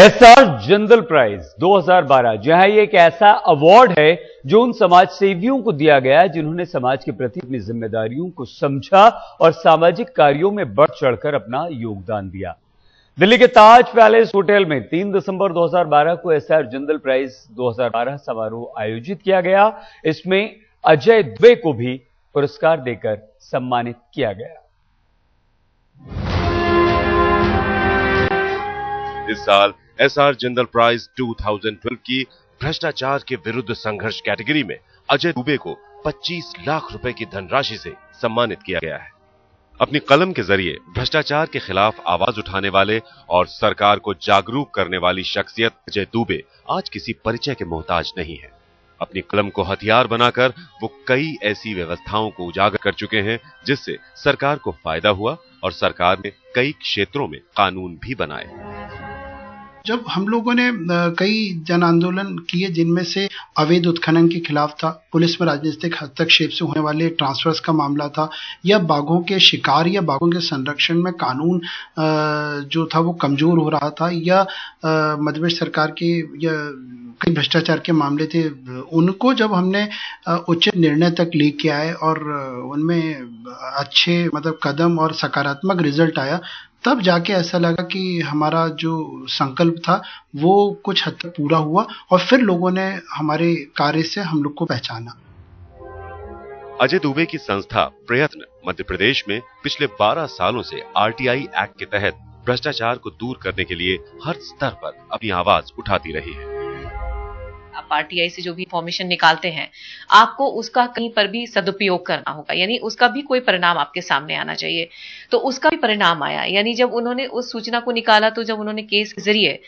S R general prize 2012 जहां यह एक ऐसा अवार्ड है जो उन समाज सेवियों को दिया गया जिन्होंने समाज के प्रति अपनी जिम्मेदारियों को समझा और सामाजिक कार्यों में बढ़ चढ़कर अपना योगदान दिया दिल्ली के ताज पैलेस होटल में 3 दिसंबर 2012 को एस आर जनरल प्राइज 2012 समारोह आयोजित किया गया इसमें अजय द्वे को भी पुरस्कार देकर सम्मानित किया गया इस साल एसआर जनरल प्राइज 2012 की भ्रष्टाचार के विरुद्ध संघर्ष कैटेगरी में अजय दुबे को 25 लाख रुपए की धनराशि से सम्मानित किया गया है अपनी कलम के जरिए भ्रष्टाचार के खिलाफ आवाज उठाने वाले और सरकार को जागरूक करने वाली शख्सियत अजय दुबे आज किसी परिचय के मोहताज नहीं है अपनी कलम को हथियार बनाकर वो कई ऐसी व्यवस्थाओं को उजागर कर चुके हैं जिससे सरकार को फायदा हुआ और सरकार ने कई क्षेत्रों में कानून भी बनाए जब हम लोगों ने कई जन आंदोलन किए जिनमें से अवैध उत्खनन के खिलाफ था पुलिस में राजनीतिक हस्तक्षेप से होने वाले ट्रांसफर्स का मामला था या बाघों के शिकार या बाघों के संरक्षण में कानून जो था वो कमजोर हो रहा था या मध्यप्रदेश सरकार के या कई भ्रष्टाचार के मामले थे उनको जब हमने उचित निर्णय तक लेके आए और उनमें अच्छे मतलब कदम और सकारात्मक रिजल्ट आया तब जाके ऐसा लगा कि हमारा जो संकल्प था वो कुछ हद तक पूरा हुआ और फिर लोगों ने हमारे कार्य से हम लोग को पहचाना अजय दुबे की संस्था प्रयत्न मध्य प्रदेश में पिछले 12 सालों से आरटीआई एक्ट के तहत भ्रष्टाचार को दूर करने के लिए हर स्तर पर अपनी आवाज उठाती रही है आरटीआई से जो भी इंफॉर्मेशन निकालते हैं आपको उसका कहीं पर भी सदुपयोग करना होगा यानी उसका भी कोई परिणाम आपके सामने आना चाहिए तो उसका भी परिणाम आया यानी जब उन्होंने उस सूचना को निकाला तो जब उन्होंने केस के जरिए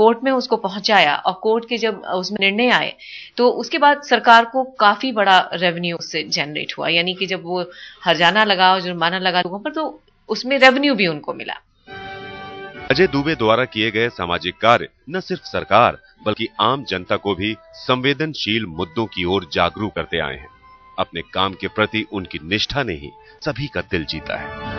कोर्ट में उसको पहुंचाया और कोर्ट के जब उसमें निर्णय आए तो उसके बाद सरकार को काफी बड़ा रेवेन्यू उससे जनरेट हुआ यानी कि जब वो हरजाना लगा और जुर्माना लगा लोगों पर तो उसमें रेवेन्यू भी उनको मिला अजय दुबे द्वारा किए गए सामाजिक कार्य न सिर्फ सरकार बल्कि आम जनता को भी संवेदनशील मुद्दों की ओर जागरूक करते आए हैं अपने काम के प्रति उनकी निष्ठा ने ही सभी का दिल जीता है